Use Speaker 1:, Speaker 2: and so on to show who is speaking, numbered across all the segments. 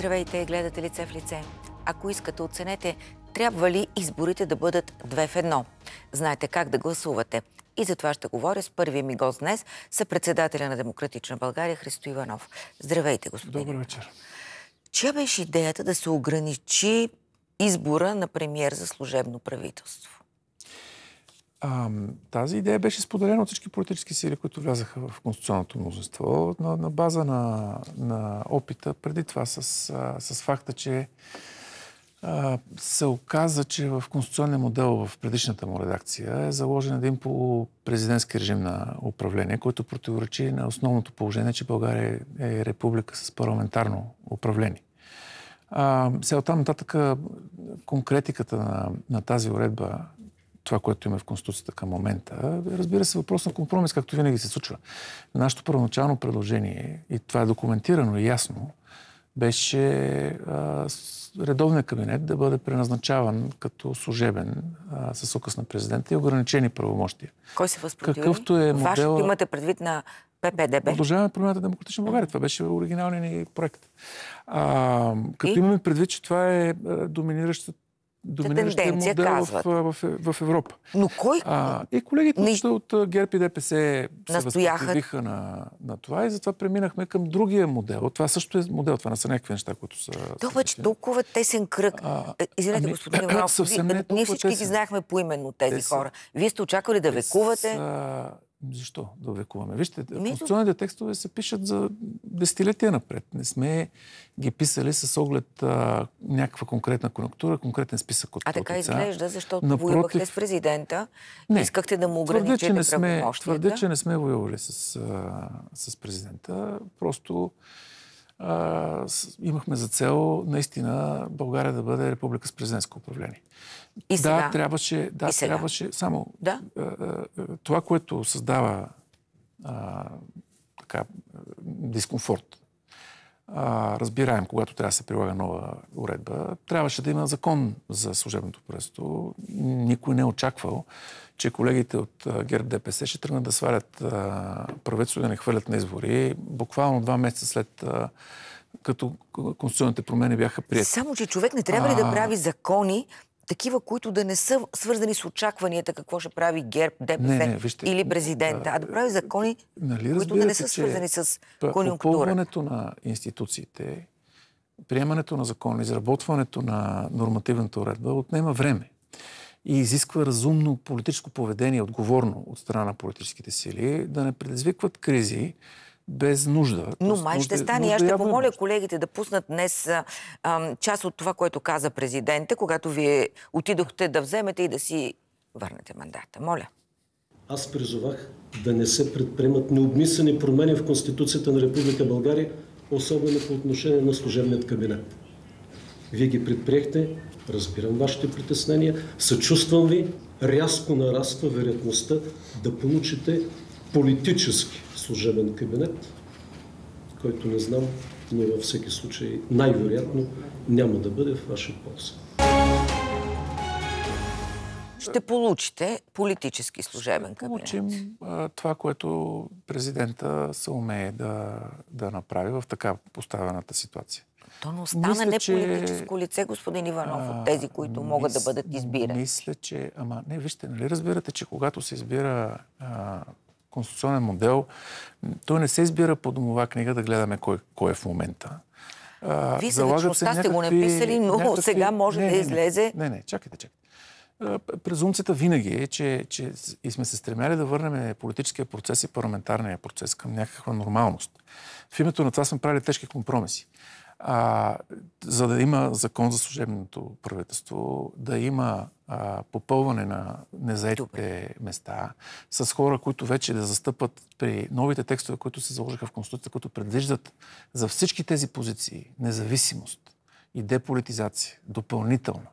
Speaker 1: Здравейте, гледате лице в лице. Ако искате, оценете, трябва ли изборите да бъдат две в едно. Знаете как да гласувате. И за това ще говоря с първия ми гост днес, съпредседателя на Демократична България Христо Иванов. Здравейте, господин. Добър вечер. Чия беше идеята да се ограничи избора на премьер за служебно правителство?
Speaker 2: А, тази идея беше споделена от всички политически сили, които влязаха в конституционното мнозинство на, на база на, на опита преди това с, а, с факта, че а, се оказа, че в конституционния модел в предишната му редакция е заложен един по президентски режим на управление, който противоречи на основното положение, че България е, е република с парламентарно управление. А, сега оттам нататък конкретиката на, на тази уредба това, което има в Конституцията към момента, разбира се, въпрос на компромис, както винаги се случва. Нашето първоначално предложение, и това е документирано и ясно, беше а, редовният кабинет да бъде преназначаван като служебен а, с указ на президента и ограничени правомощия. Кой се възпротиви? Какъвто е модела... Вашето имате
Speaker 1: предвид на ППДБ? Продължаваме
Speaker 2: промената Демократична България. Това беше оригиналният ни проект. А, като и? имаме предвид, че това е доминиращата доминиращия модел казват. в, в, е, в Европа. Но кой? А, и колегите Ни... от ГЕРБ и ДПС се възпротивиха на, на това и затова преминахме към другия модел. Това също е модел, това не са някакви неща, които са... То обаче
Speaker 1: толкова тесен кръг. А, е, Извинете, ами, господин Иванов, съвсем е ние всички тесен. ги знаехме поименно тези тези хора. Вие сте очаквали да Те векувате? А...
Speaker 2: Защо да влекуваме? Вижте, конституционните текстове се пишат за десетилетия напред. Не сме ги писали с оглед а, някаква конкретна конъюнктура, конкретен списък от А така изглежда, защото Напротив... воювахте с
Speaker 1: президента, не. искахте да му ограничите твърде, не сме, Твърде, че не
Speaker 2: сме воювали с, а, с президента. Просто а, имахме за цел наистина България да бъде република с президентско управление. И сега. Да, трябваше, да, и сега. трябваше само да? това, което създава а, така, дискомфорт а, разбираем, когато трябва да се прилага нова уредба, трябваше да има закон за служебното правителство. Никой не е очаквал, че колегите от ГЕРБ ДПС ще тръгнат да свалят правителство и да не хвърлят на избори. Буквално два месеца след а, като конституционните промени бяха прияти. Само,
Speaker 1: че човек не трябва ли да прави закони, такива, които да не са свързани с очакванията какво ще прави ГЕРБ, ДПС не, не, вижте, или президента, а, да прави закони,
Speaker 2: нали които да не са свързани с конюнктура. Попълването на институциите, приемането на закон, изработването на нормативната уредба отнема време и изисква разумно политическо поведение, отговорно от страна на политическите сили, да не предизвикват кризи, без нужда. Но май ще стане. Аз ще е помоля
Speaker 1: колегите да пуснат днес част от това, което каза президента, когато вие отидохте да вземете и да си върнете мандата. Моля. Аз призовах да не
Speaker 2: се предприемат необмислени промени в Конституцията на Република България, особено по отношение на служебният кабинет. Вие ги предприехте, разбирам вашите притеснения, съчувствам ви, рязко нараства вероятността да получите политически служебен кабинет, който не знам, но във всеки случай най-вероятно няма да бъде в ваша полза.
Speaker 1: Ще получите политически служебен кабинет. Ще получим
Speaker 2: това, което президента се умее да, да направи в така поставената ситуация.
Speaker 1: То не остана мисля, не политическо че... лице, господин Иванов, от тези, които могат да бъдат
Speaker 2: избирани. Мисля, че... Ама не, вижте, нали разбирате, че когато се избира а, конституционен модел, той не се избира по домова книга да гледаме кой, кой е в момента. Вие за личността сте го написали, но някакви... сега може не, да не, излезе... Не, не, чакайте, чакайте. Презумцията винаги е, че, че и сме се стремяли да върнем политическия процес и парламентарния процес към някаква нормалност. В името на това сме правили тежки компромиси. А, за да има закон за служебното правителство, да има а, попълване на незаетите места с хора, които вече да застъпат при новите текстове, които се заложиха в Конституцията, които предвиждат за всички тези позиции независимост и деполитизация допълнително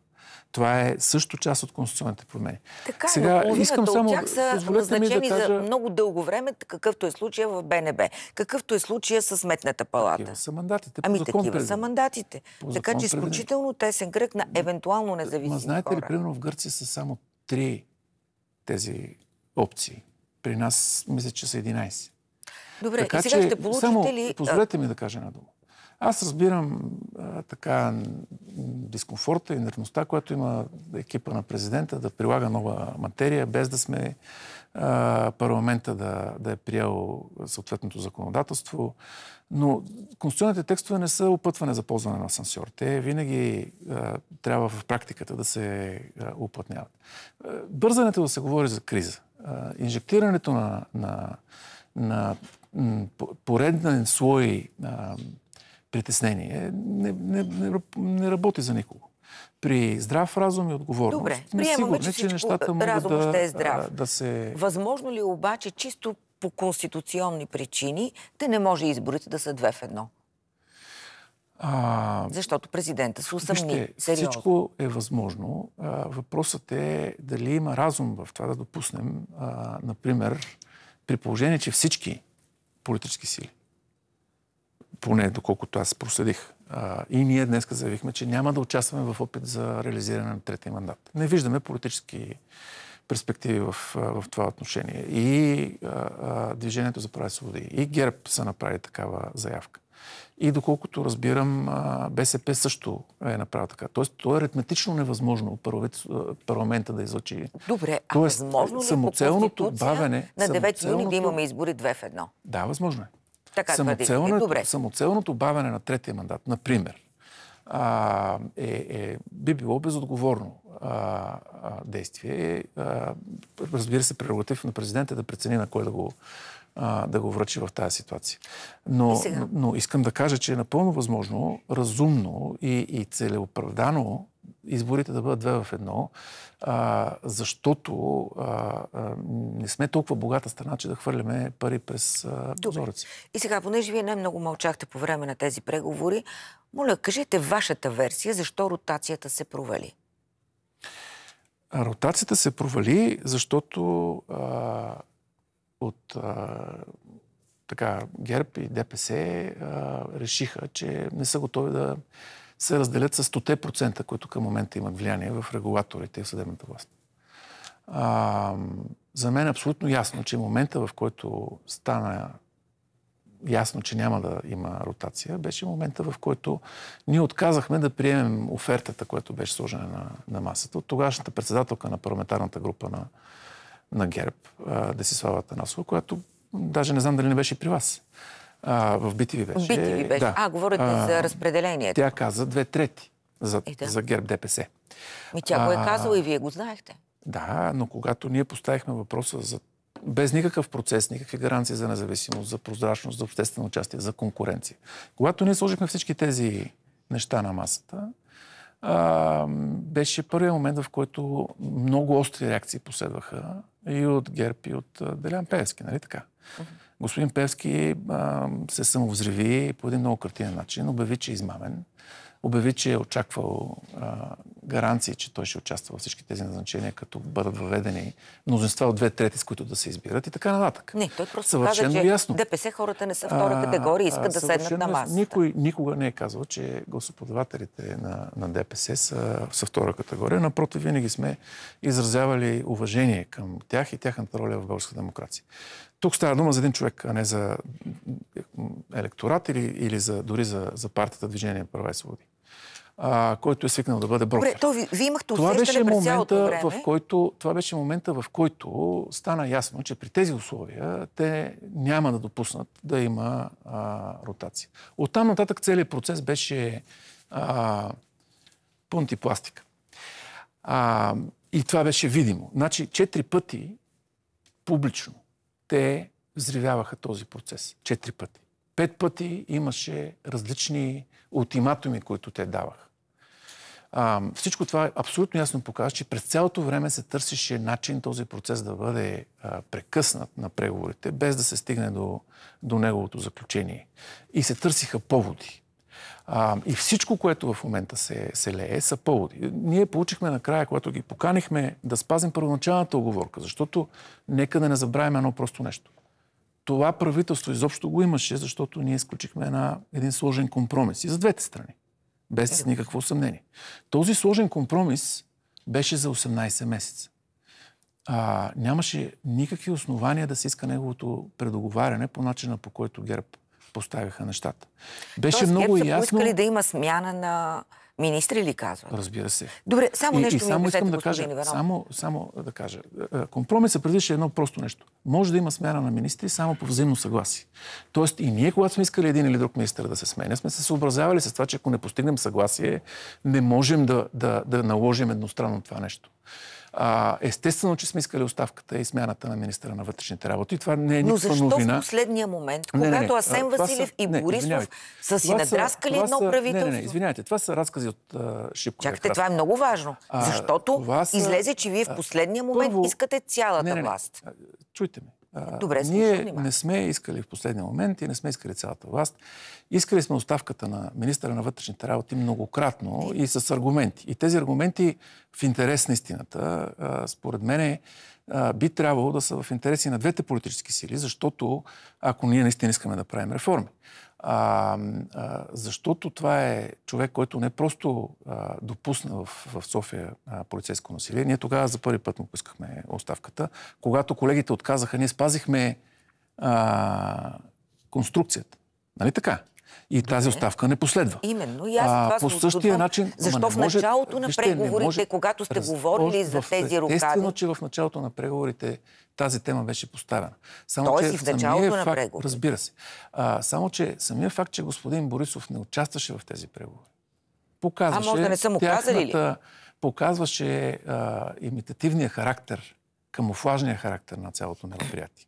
Speaker 2: това е също част от конституционните промени.
Speaker 1: Така, е, Сега, но искам само, от тях са назначени да кажа... за много дълго време, какъвто е случая в БНБ, какъвто е случая с Сметната палата. Такива са мандатите. Ами такива преди. са мандатите. По така че изключително тесен кръг на евентуално независими хора. знаете ли, примерно в
Speaker 2: Гърция са само три тези опции. При нас мисля, че са 11. Добре, така, и сега че, ще получите само, ли... Позволете ми да кажа една дума. Аз разбирам а, така дискомфорта и нервността, която има екипа на президента да прилага нова материя, без да сме а, парламента да, да е приял съответното законодателство. Но конституционните текстове не са опътване за ползване на асансьор. Те винаги а, трябва в практиката да се опътняват. Бързането да се говори за криза, а, инжектирането на, на, на пореден слой а, притеснение не, не, не, не работи за никого. При здрав разум и отговорност. Добре, приемаме, сигурни, че, че нещата могат да, ще е здрав. да се...
Speaker 1: Възможно ли е обаче чисто по конституционни причини да не може изборите да са две в едно?
Speaker 2: А... Защото
Speaker 1: президента се усъмни. Вижте, сериозно. Всичко
Speaker 2: е възможно. въпросът е дали има разум в това да допуснем, например, при положение, че всички политически сили поне доколкото аз проследих. А, и ние днес заявихме, че няма да участваме в опит за реализиране на третия мандат. Не виждаме политически перспективи в, в това отношение. И а, а, Движението за прави свободи, и ГЕРБ са направили такава заявка. И доколкото разбирам, БСП също е направил така. Тоест, то е аритметично невъзможно парламента да излъчи. Добре, а Тоест, възможно ли е самоцелното бавене... На 9 юни да имаме
Speaker 1: избори две в едно? Да, възможно е. Така самоцелното, Добре.
Speaker 2: самоцелното бавене на третия мандат, например, а, е, е, би било безотговорно а, а, действие. Е, а, разбира се, прерогатив на президента е да прецени на кой да го, а, да го връчи в тази ситуация. Но, но, но искам да кажа, че е напълно възможно, разумно и, и целеоправдано изборите да бъдат две в едно, а, защото а, а, не сме толкова богата страна, че да хвърляме пари през а, прозорци.
Speaker 1: И сега, понеже вие най-много мълчахте по време на тези преговори, моля, кажете вашата версия, защо ротацията се провали?
Speaker 2: ротацията се провали, защото а, от а, така, ГЕРБ и ДПС а, решиха, че не са готови да се разделят с 100%, които към момента имат влияние в регулаторите и в съдебната власт. А, за мен е абсолютно ясно, че момента, в който стана ясно, че няма да има ротация, беше момента, в който ние отказахме да приемем офертата, която беше сложена на, на масата от тогашната председателка на парламентарната група на, на ГЕРБ, Десислава Танасова, която даже не знам дали не беше при вас. А, в Битиви беше. В Битиви беше. Да. А, говорите а, за
Speaker 1: разпределението. Тя
Speaker 2: каза две трети за, е, да. за ГЕРБ ДПС.
Speaker 1: Ми тя го е казала и вие го знаехте.
Speaker 2: Да, но когато ние поставихме въпроса за без никакъв процес, никакви гаранции за независимост, за прозрачност, за обществено участие, за конкуренция. Когато ние сложихме всички тези неща на масата, а, беше първият момент, в който много остри реакции последваха и от ГЕРБ, и от Делян Певски, нали така? Uh-huh господин Певски а, се самовзриви по един много картинен начин. Обяви, че е измамен. Обяви, че е очаквал а, гаранции, че той ще участва във всички тези назначения, като бъдат въведени мнозинства от две трети, с които да се избират и така нататък.
Speaker 1: Не, той просто Съвършено каза, че ясно. ДПС хората не са втора категория, и искат да седнат на масата.
Speaker 2: Никой никога не е казал, че гласоподавателите на, на ДПС са, са втора категория. Напротив, винаги сме изразявали уважение към тях и тяхната роля в българската демокрация. Тук става дума за един човек, а не за електорат или, или за, дори за, за партията Движение права и свободи а, който е свикнал да бъде брокер. Добре,
Speaker 1: то ви, ви имахте това беше момента, в
Speaker 2: който, това беше момента, в който стана ясно, че при тези условия те няма да допуснат да има а, ротация. Оттам нататък целият процес беше а, пунт и пластика. А, и това беше видимо. Значи, четири пъти публично те взривяваха този процес. Четири пъти. Пет пъти имаше различни ултиматуми, които те даваха. А, всичко това абсолютно ясно показва, че през цялото време се търсеше начин този процес да бъде а, прекъснат на преговорите, без да се стигне до, до неговото заключение. И се търсиха поводи. А, и всичко, което в момента се, се лее, са поводи. Ние получихме накрая, когато ги поканихме, да спазим първоначалната оговорка, защото нека да не забравим едно просто нещо. Това правителство изобщо го имаше, защото ние изключихме една, един сложен компромис и за двете страни. Без е. никакво съмнение. Този сложен компромис беше за 18 месеца а, нямаше никакви основания да се иска неговото предоговаряне по начина по който ГЕРБ поставяха нещата. Беше Тоест, много ясно... искали да
Speaker 1: има смяна на министри ли казват?
Speaker 2: Разбира се. Добре, само и, нещо и, и само ми искам да кажа, Само, само да кажа. Е, е, Компромисът предвижда едно просто нещо. Може да има смяна на министри само по взаимно съгласие. Тоест и ние, когато сме искали един или друг министр да се сменя, сме се съобразявали с това, че ако не постигнем съгласие, не можем да, да, да наложим едностранно това нещо. А, естествено, че сме искали оставката и смяната на министра на вътрешните работи. Това не е Но защо новина. в последния
Speaker 1: момент, не, когато не, не. Асен Василев са, и не, Борисов са си надраскали едно правителство? Не, не, не, извинявайте, това са разкази от uh, Шипко. Чакайте, това е много важно, а, защото са, излезе, че вие в последния момент първо, искате цялата не, не, не, власт. Чуйте ме. Добре, ние слушам,
Speaker 2: не сме искали в последния момент и не сме искали цялата власт. Искали сме оставката на министра на вътрешните работи многократно ами. и с аргументи. И тези аргументи в интерес на истината, според мен, би трябвало да са в интереси на двете политически сили, защото ако ние наистина искаме да правим реформи. А, а, защото това е човек, който не просто а, допусна в, в София а, полицейско насилие. Ние тогава за първи път му поискахме оставката. Когато колегите отказаха, ние спазихме а, конструкцията. Нали така? И Добре. тази оставка не последва. Именно. И аз а, това по същия това, начин. Защо в може, началото на преговорите, може, когато сте раз, говорили за тези рукави... Естествено, че в началото на преговорите тази тема беше поставена. Само, Тоест че и в началото на факт, преговорите. Разбира се. А, само, че самия факт, че господин Борисов не участваше в тези преговори, показваше... А може да не съм му ли? Показваше а, имитативния характер, камуфлажния характер на цялото мероприятие.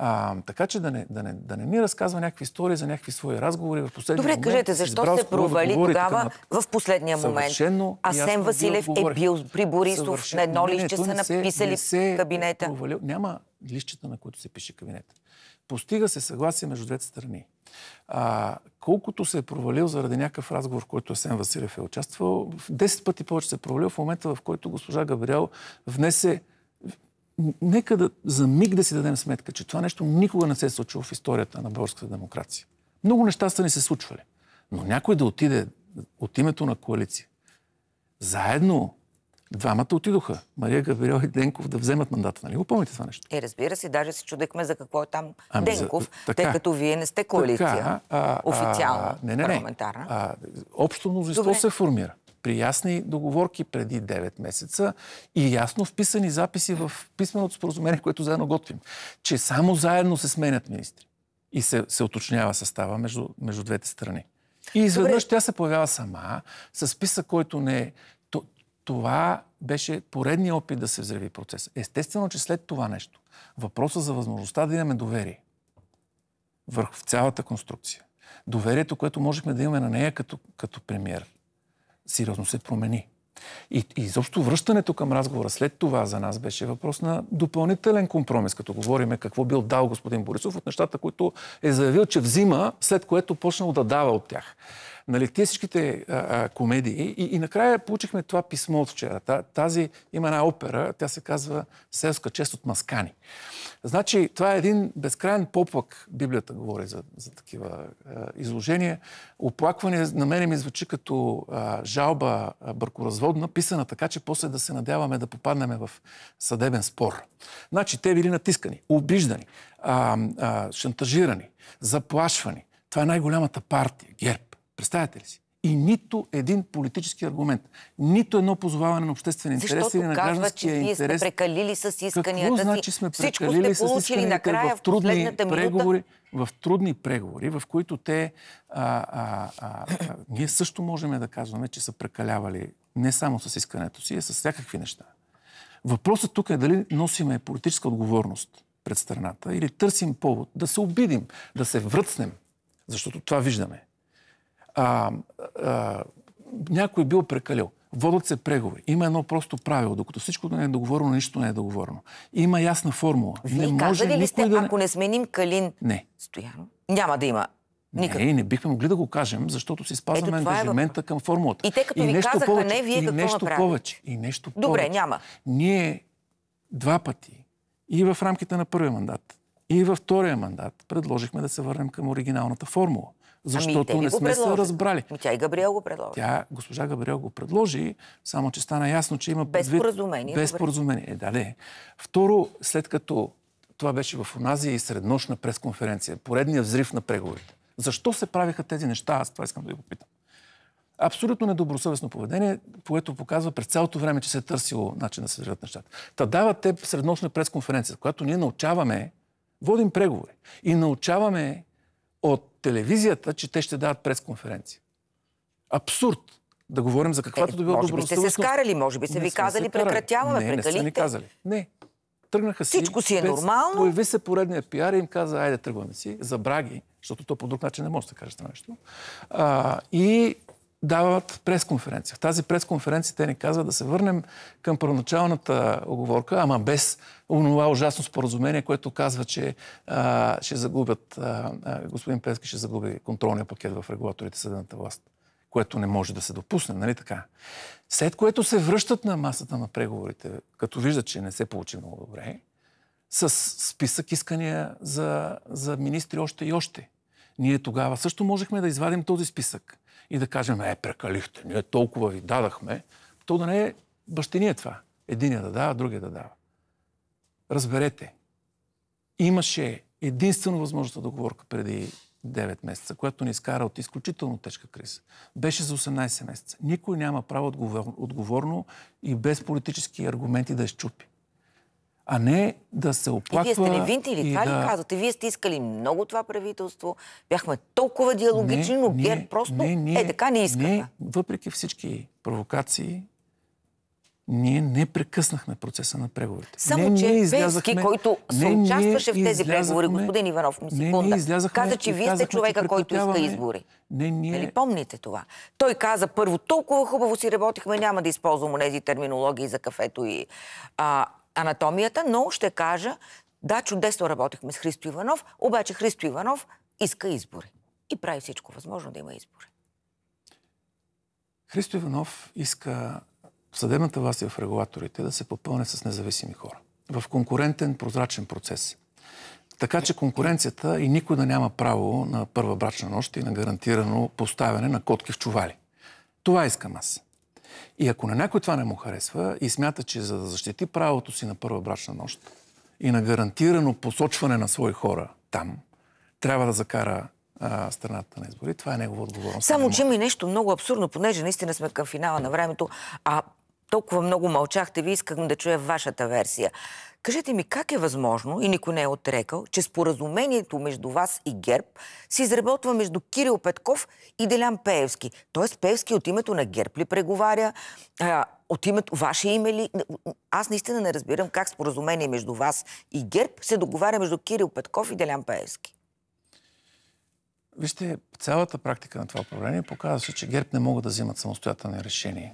Speaker 2: А, така че да не, да, не, да не ни разказва някакви истории за някакви свои разговори в последния Добре, момент. Добре, кажете, защо се провали да тогава на...
Speaker 1: в последния момент? Асен Василев е бил при Борисов Съвършен... на едно лище, са написали се, кабинета.
Speaker 2: Е провалил. Няма лищата, на които се пише кабинета. Постига се съгласие между двете страни. А, колкото се е провалил заради някакъв разговор, в който Асен Василев е участвал, 10 пъти повече се е провалил в момента, в който госпожа Габриел внесе нека да за миг да си дадем сметка, че това нещо никога не се е случило в историята на българската демокрация. Много неща са ни се случвали. Но някой да отиде от името на коалиция. Заедно двамата отидоха. Мария Габриел и Денков да вземат мандата. Нали го помните това нещо?
Speaker 1: Е, разбира се, даже се чудехме за какво е там ами Денков, за... така, тъй като вие не сте коалиция. Така, а, а, официално. А, не, не, не. Парламентарна.
Speaker 2: А, общо мнозинство се формира при ясни договорки преди 9 месеца и ясно вписани записи в писменото споразумение, което заедно готвим, че само заедно се сменят министри и се, се уточнява състава между, между двете страни. И изведнъж Добре. тя се появява сама, с списък, който не е. Това беше поредния опит да се взриви процес. Естествено, че след това нещо, въпроса за възможността да имаме доверие върху цялата конструкция, доверието, което можехме да имаме на нея като, като премьер, сериозно се промени. И, изобщо връщането към разговора след това за нас беше въпрос на допълнителен компромис, като говориме какво бил дал господин Борисов от нещата, които е заявил, че взима, след което почнал да дава от тях. Нали, те всичките комедии. И, и накрая получихме това писмо от вчера. Тази има една опера, тя се казва Селска чест от маскани. Значи, това е един безкрайен поплак. Библията говори за, за такива а, изложения. Оплакване на мене ми звучи като а, жалба бъркоразводна, писана така, че после да се надяваме да попаднем в съдебен спор. Значи, те били натискани, обиждани, а, а, шантажирани, заплашвани. Това е най-голямата партия, ГЕРБ. Представете ли си? И нито един политически аргумент, нито едно позоваване на обществен интерес Защото или на гражданския казва, че интерес. Вие значи сте
Speaker 1: прекалили с исканията Какво значи сме Всичко прекалили сте получили с накрая в трудни преговори,
Speaker 2: в трудни преговори, в които те а, а, а, а, ние също можем да казваме, че са прекалявали не само с искането си, а с всякакви неща. Въпросът тук е дали носиме политическа отговорност пред страната или търсим повод да се обидим, да се връцнем, защото това виждаме а, а, някой бил прекалил. Водят се преговори. Има едно просто правило. Докато всичко не е договорено, нищо не е договорено. Има ясна формула. Вие не може ли
Speaker 1: сте, да... ако не сменим Калин
Speaker 2: не. Стояно, няма да има Никъде. Не, не бихме могли да го кажем, защото си спазваме Ето, е ангажимента е към формулата. И те като и ви нещо казаха повече, не, вие и какво нещо направи? повече. И нещо Добре, повече. няма. Ние два пъти и в рамките на първия мандат, и във втория мандат предложихме да се върнем към оригиналната формула. Ами, Защото ами, не сме предложи. се разбрали.
Speaker 1: Ами, тя и Габриел го предложи.
Speaker 2: Тя, госпожа Габриел го предложи, само че стана ясно, че има без поразумение. Без поразумение. Е, да, Второ, след като това беше в Оназия и среднощна пресконференция, поредния взрив на преговорите. Защо се правиха тези неща? Аз това искам да ви попитам. Абсолютно недобросъвестно поведение, което показва през цялото време, че се е търсило начин да се вървят нещата. Та дават те среднощна пресконференция, която ние научаваме, водим преговори и научаваме от телевизията, че те ще дават пресконференция. Абсурд да говорим за каквато е, да било добро. Може би сте се скарали, може би сте ви казали, прекратяваме, не, прекалите. Не, не ни казали. Не. Тръгнаха си. Всичко си е без... нормално. Появи се поредния пиар и им каза, айде тръгваме си, забраги, защото то по друг начин не може да каже това нещо. А, и дават пресконференция. В тази пресконференция те ни казват да се върнем към първоначалната оговорка, ама без онова ужасно споразумение, което казва, че а, ще загубят, а, а, господин Пески ще загуби контролния пакет в регулаторите съдената власт, което не може да се допусне, нали така? След което се връщат на масата на преговорите, като виждат, че не се получи много добре, с списък искания за, за министри още и още. Ние тогава също можехме да извадим този списък и да кажем, е, прекалихте, ние толкова ви дадахме, то да не е бащиния това. Единия да дава, другия да дава. Разберете, имаше единствено да договорка преди 9 месеца, която ни изкара от изключително тежка криза, беше за 18 месеца. Никой няма право отговорно и без политически аргументи да изчупи а не да се оплаква... И вие сте невинти или това да... ли казвате?
Speaker 1: Вие сте искали много това правителство, бяхме толкова диалогични, не, но не, ГЕРБ просто не, не, е така не
Speaker 2: искаха. Не, въпреки всички провокации, ние не прекъснахме процеса на преговорите. Само, не, че Пенски, който се участваше в тези преговори, господин Иванов, секунда, не каза, че вие сте човека, който иска избори.
Speaker 1: Не, ние... Нали помните това? Той каза първо, толкова хубаво си работихме, няма да използвам тези терминологии за кафето и... А, анатомията, но ще кажа, да, чудесно работихме с Христо Иванов, обаче Христо Иванов иска избори. И прави всичко възможно да има избори.
Speaker 2: Христо Иванов иска съдебната власт и в регулаторите да се попълне с независими хора. В конкурентен, прозрачен процес. Така че конкуренцията и никой да няма право на първа брачна нощ и на гарантирано поставяне на котки в чували. Това искам аз. И ако на някой това не му харесва и смята, че за да защити правото си на първа брачна нощ и на гарантирано посочване на свои хора там, трябва да закара а, страната на избори. Това е негова отговорност.
Speaker 1: Само, че има и нещо много абсурдно, понеже наистина сме към финала на времето. А толкова много мълчахте, ви искам да чуя вашата версия. Кажете ми, как е възможно, и никой не е отрекал, че споразумението между вас и ГЕРБ се изработва между Кирил Петков и Делян Пеевски? Тоест Пеевски от името на ГЕРБ ли преговаря? А, от името, ваше име ли? Аз наистина не разбирам как споразумение между вас и ГЕРБ се договаря между Кирил Петков и Делян Пеевски.
Speaker 2: Вижте, цялата практика на това управление показваше, че ГЕРБ не могат да взимат самостоятелни решения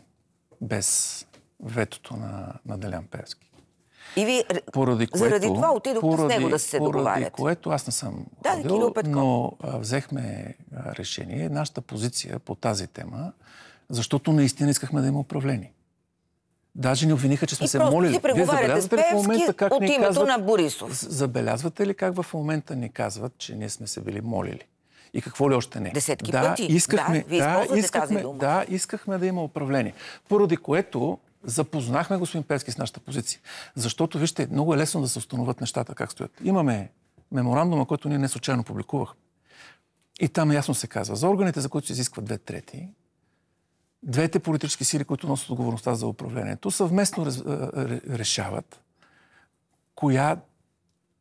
Speaker 2: без ветото на, на Делян Певски. И ви поради което, заради това отидохте поради, с него да се поради договарят. Поради което аз не съм да, ходил, но а, взехме а, решение, нашата позиция по тази тема, защото наистина искахме да има управление. Даже ни обвиниха, че сме и се молили. Вие забелязвате ли в момента как от ни името казват, на Борисов. Забелязвате ли как в момента ни казват, че ние сме се били молили? и какво ли още не. Десетки да, пъти. Искахме, да, да, искахме, тази дума. да, искахме да има управление. Поради което запознахме господин Пески с нашата позиция. Защото, вижте, много е лесно да се установят нещата как стоят. Имаме меморандума, който ние не случайно публикувахме. И там ясно се казва, за органите, за които се изискват две трети, двете политически сили, които носят отговорността за управлението, съвместно решават коя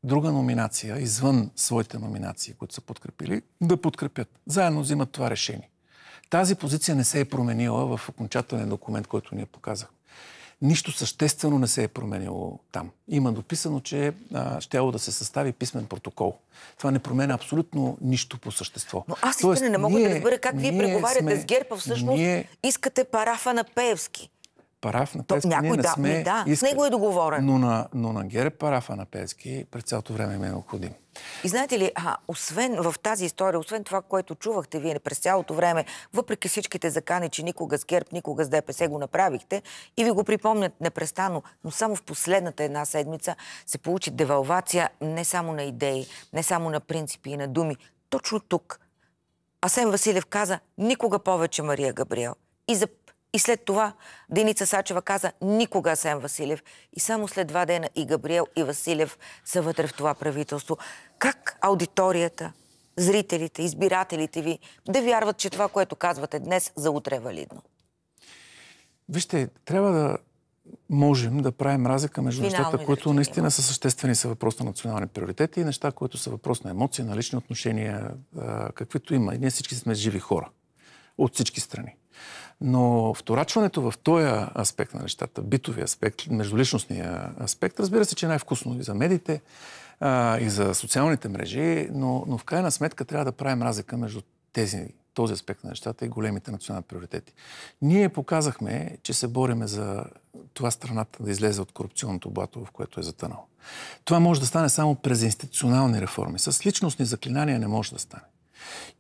Speaker 2: друга номинация, извън своите номинации, които са подкрепили, да подкрепят. Заедно взимат това решение. Тази позиция не се е променила в окончателен документ, който ние показахме. Нищо съществено не се е променило там. Има дописано, че а, щяло да се състави писмен протокол. Това не променя абсолютно нищо по същество. Но аз истина не мога ние, да разбера как вие преговаряте сме, с Герпа всъщност ние,
Speaker 1: искате парафа на Пеевски
Speaker 2: параф на Пески То, някой, ние не да, сме да, искали, с него е договорен. Но на, но на Гере парафа на Пески през цялото време ме е необходим.
Speaker 1: И знаете ли, а, освен в тази история, освен това, което чувахте вие през цялото време, въпреки всичките закани, че никога с ГЕРБ, никога с ДПС го направихте и ви го припомнят непрестанно, но само в последната една седмица се получи девалвация не само на идеи, не само на принципи и на думи. Точно тук Асен Василев каза никога повече Мария Габриел. И за и след това Деница Сачева каза никога Сен Василев. И само след два дена и Габриел и Василев са вътре в това правителство. Как аудиторията, зрителите, избирателите ви да вярват, че това, което казвате днес, за утре е валидно?
Speaker 2: Вижте, трябва да можем да правим разлика между нещата, които наистина са съществени, са въпрос на национални приоритети и неща, които са въпрос на емоции, на лични отношения, каквито има. И ние всички сме живи хора от всички страни. Но вторачването в този аспект на нали, нещата, битовия аспект, междуличностния аспект, разбира се, че е най-вкусно и за медиите, а, и за социалните мрежи, но, но в крайна сметка трябва да правим разлика между тези, този аспект на нещата и големите национални приоритети. Ние показахме, че се бориме за това страната да излезе от корупционното блато, в което е затънало. Това може да стане само през институционални реформи. С личностни заклинания не може да стане.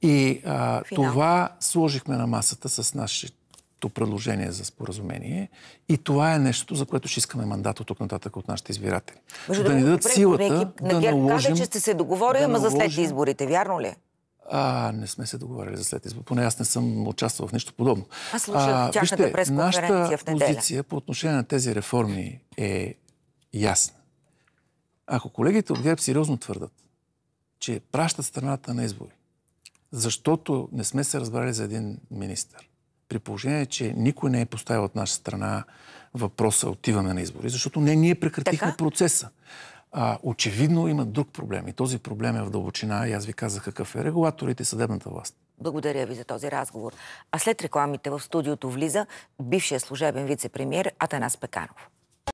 Speaker 2: И а, това сложихме на масата с нашите като предложение за споразумение. И това е нещо, за което ще искаме мандат от тук нататък от нашите избиратели.
Speaker 1: Между да, ни дадат силата екип, да наложим... Каза, че сте се договорили, да ама наложим... за след изборите. Вярно ли
Speaker 2: а, не сме се договорили за след избор. Поне аз не съм участвал в нищо подобно. Аз слушах тяхната пресконференция в неделя. позиция по отношение на тези реформи е ясна. Ако колегите от ГЕРБ сериозно твърдат, че пращат страната на избори, защото не сме се разбрали за един министр, при положение, че никой не е поставил от наша страна въпроса отиваме на избори, защото не ние прекратихме така? процеса. А, очевидно има друг проблем и този проблем е в дълбочина и аз ви казах какъв е регулаторите и съдебната власт.
Speaker 1: Благодаря ви за този разговор. А след рекламите в студиото влиза бившия служебен вице-премьер Атанас Пеканов.